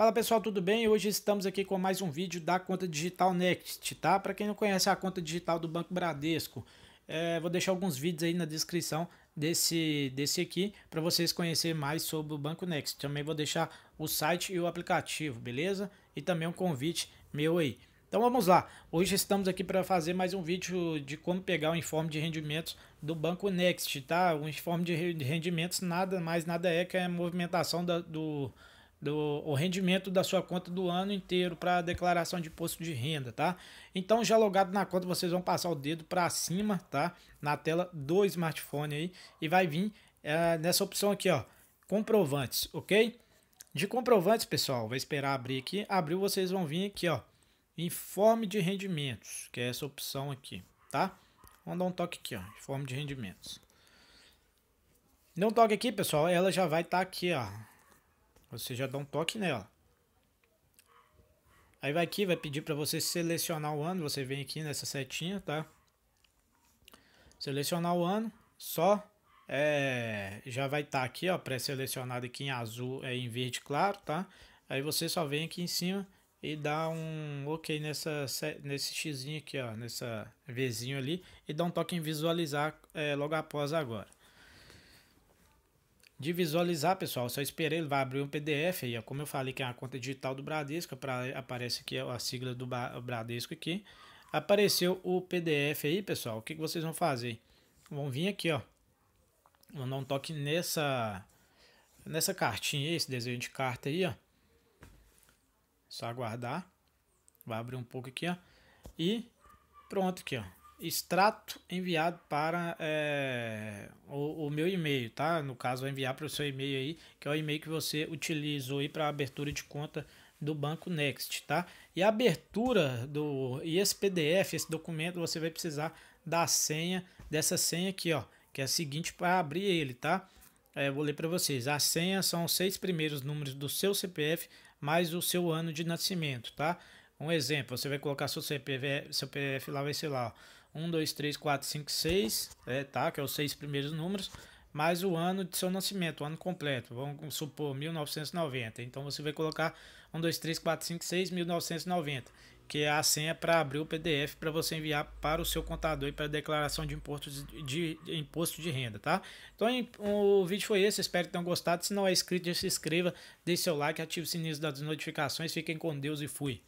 Fala pessoal, tudo bem? Hoje estamos aqui com mais um vídeo da conta digital Next, tá? Para quem não conhece a conta digital do Banco Bradesco, é, vou deixar alguns vídeos aí na descrição desse, desse aqui para vocês conhecerem mais sobre o Banco Next. Também vou deixar o site e o aplicativo, beleza? E também um convite meu aí. Então vamos lá, hoje estamos aqui para fazer mais um vídeo de como pegar o informe de rendimentos do Banco Next, tá? O informe de rendimentos nada mais nada é que a movimentação da, do do o rendimento da sua conta do ano inteiro para a declaração de imposto de renda, tá? Então, já logado na conta, vocês vão passar o dedo para cima, tá? Na tela do smartphone aí e vai vir é, nessa opção aqui, ó, comprovantes, ok? De comprovantes, pessoal, Vai esperar abrir aqui. Abriu, vocês vão vir aqui, ó, informe de rendimentos, que é essa opção aqui, tá? Vamos dar um toque aqui, ó, informe de rendimentos. Dê um toque aqui, pessoal, ela já vai estar tá aqui, ó, você já dá um toque nela. Aí vai aqui, vai pedir para você selecionar o ano. Você vem aqui nessa setinha, tá? Selecionar o ano. Só é, já vai estar tá aqui, ó, pré-selecionado aqui em azul, é, em verde claro, tá? Aí você só vem aqui em cima e dá um OK nessa, nesse xizinho aqui, ó, nessa vezinho ali. E dá um toque em visualizar é, logo após agora de visualizar, pessoal. Eu só esperei, ele vai abrir um PDF aí, ó. Como eu falei que é uma conta digital do Bradesco, pra, aparece aqui a sigla do Bradesco aqui. Apareceu o PDF aí, pessoal. O que, que vocês vão fazer? Vão vir aqui, ó. Vão dar um toque nessa, nessa cartinha aí, esse desenho de carta aí, ó. Só aguardar. Vai abrir um pouco aqui, ó. E pronto aqui, ó extrato enviado para é, o, o, meu e-mail, tá? No caso, enviar para o seu e-mail aí, que é o e-mail que você utilizou aí para abertura de conta do banco Next, tá? E a abertura do e esse PDF, esse documento, você vai precisar da senha dessa senha aqui, ó, que é a seguinte para abrir ele, tá? É, vou ler para vocês. A senha são os seis primeiros números do seu CPF mais o seu ano de nascimento, tá? Um exemplo, você vai colocar seu CPF, seu PF lá vai ser lá, ó, 1, 2, 3, 4, 5, 6, é, tá? Que é os seis primeiros números, mais o ano de seu nascimento, o ano completo. Vamos supor 1990. Então você vai colocar 1, 2, 3, 4, 5, 6, 1990, que é a senha para abrir o PDF para você enviar para o seu contador e para a declaração de imposto de, de, de, imposto de renda, tá? Então o vídeo foi esse, espero que tenham gostado. Se não é inscrito, já se inscreva, deixe seu like, ative o sininho das notificações. Fiquem com Deus e fui.